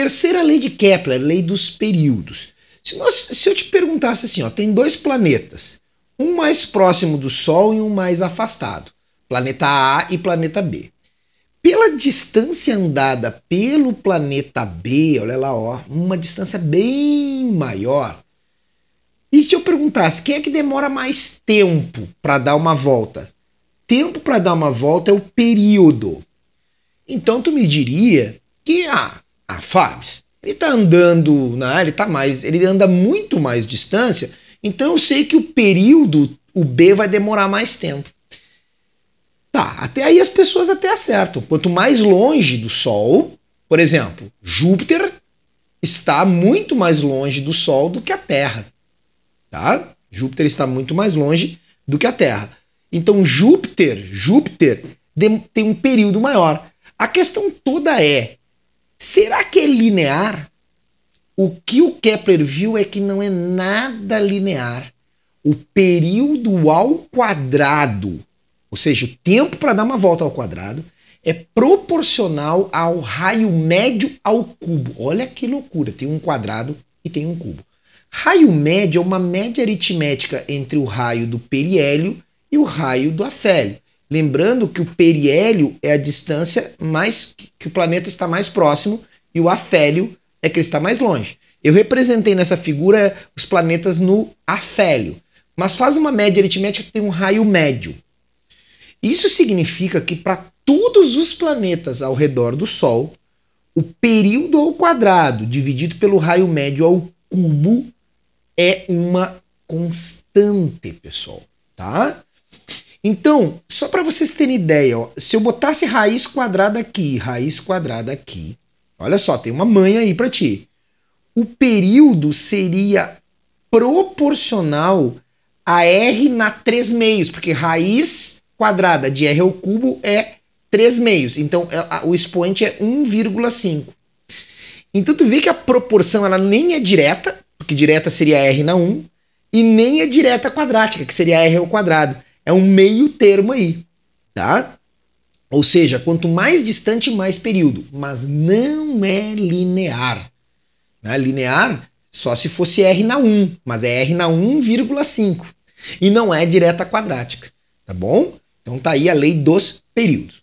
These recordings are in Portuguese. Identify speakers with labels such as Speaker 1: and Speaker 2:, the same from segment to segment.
Speaker 1: Terceira lei de Kepler, lei dos períodos. Se, nós, se eu te perguntasse assim, ó, tem dois planetas, um mais próximo do Sol e um mais afastado, planeta A e planeta B. Pela distância andada pelo planeta B, olha lá, ó, uma distância bem maior. E se eu perguntasse, quem é que demora mais tempo para dar uma volta? Tempo para dar uma volta é o período. Então tu me diria que ah, ah, Fabs, ele está andando na área, ele tá mais, ele anda muito mais distância, então eu sei que o período, o B vai demorar mais tempo. Tá, até aí as pessoas até acertam. Quanto mais longe do Sol, por exemplo, Júpiter está muito mais longe do Sol do que a Terra. Tá? Júpiter está muito mais longe do que a Terra. Então Júpiter, Júpiter tem um período maior. A questão toda é Será que é linear? O que o Kepler viu é que não é nada linear. O período ao quadrado, ou seja, o tempo para dar uma volta ao quadrado, é proporcional ao raio médio ao cubo. Olha que loucura, tem um quadrado e tem um cubo. Raio médio é uma média aritmética entre o raio do periélio e o raio do afélio. Lembrando que o periélio é a distância mais que o planeta está mais próximo e o afélio é que ele está mais longe. Eu representei nessa figura os planetas no afélio, mas faz uma média aritmética que tem um raio médio. Isso significa que para todos os planetas ao redor do Sol, o período ao quadrado dividido pelo raio médio ao cubo é uma constante, pessoal, tá? Então, só para vocês terem ideia, ó, se eu botasse raiz quadrada aqui, raiz quadrada aqui, olha só, tem uma manha aí para ti. O período seria proporcional a r na 3 meios, porque raiz quadrada de r ao cubo é 3 meios. Então, é, o expoente é 1,5. Então, tu vê que a proporção ela nem é direta, porque direta seria r na 1, e nem é direta quadrática, que seria r ao quadrado. É um meio termo aí, tá? Ou seja, quanto mais distante, mais período. Mas não é linear. Né? Linear só se fosse R na 1, mas é R na 1,5. E não é direta quadrática, tá bom? Então tá aí a lei dos períodos.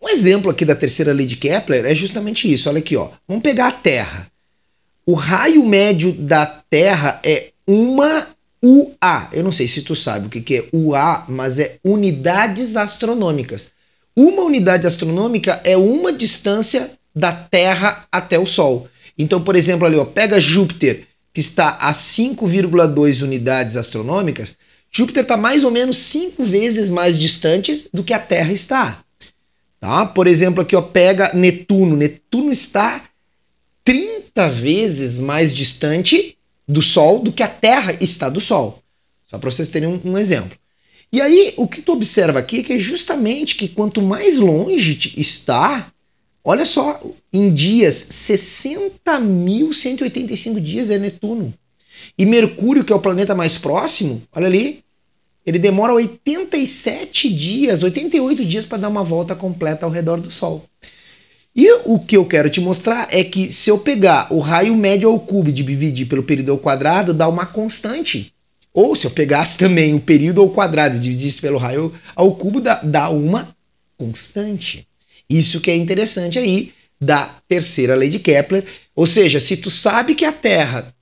Speaker 1: Um exemplo aqui da terceira lei de Kepler é justamente isso. Olha aqui, ó. Vamos pegar a Terra. O raio médio da Terra é uma UA. Eu não sei se tu sabe o que, é UA, mas é unidades astronômicas. Uma unidade astronômica é uma distância da Terra até o Sol. Então, por exemplo, ali, ó, pega Júpiter, que está a 5,2 unidades astronômicas. Júpiter está mais ou menos 5 vezes mais distante do que a Terra está. Tá? Por exemplo, aqui ó, pega Netuno. Netuno está 30 vezes mais distante do Sol do que a Terra está do Sol. Só para vocês terem um, um, exemplo. E aí, o que tu observa aqui é que é justamente que quanto mais longe está, olha só, em dias, 60.185 dias é Netuno. E Mercúrio, que é o planeta mais próximo, olha ali, ele demora 87 dias, 88 dias para dar uma volta completa ao redor do Sol. E o que eu quero te mostrar é que se eu pegar o raio médio ao cubo e dividir pelo período ao quadrado, dá uma constante. Ou se eu pegasse também o período ao quadrado e dividisse pelo raio ao cubo, dá, dá uma constante. Isso que é interessante aí da terceira lei de Kepler. Ou seja, se tu sabe que a Terra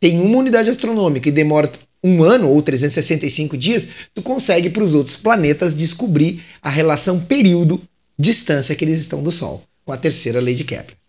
Speaker 1: tem uma unidade astronômica e demora um ano ou 365 dias, tu consegue para os outros planetas descobrir a relação período-distância que eles estão do Sol com a terceira lei de Kepler.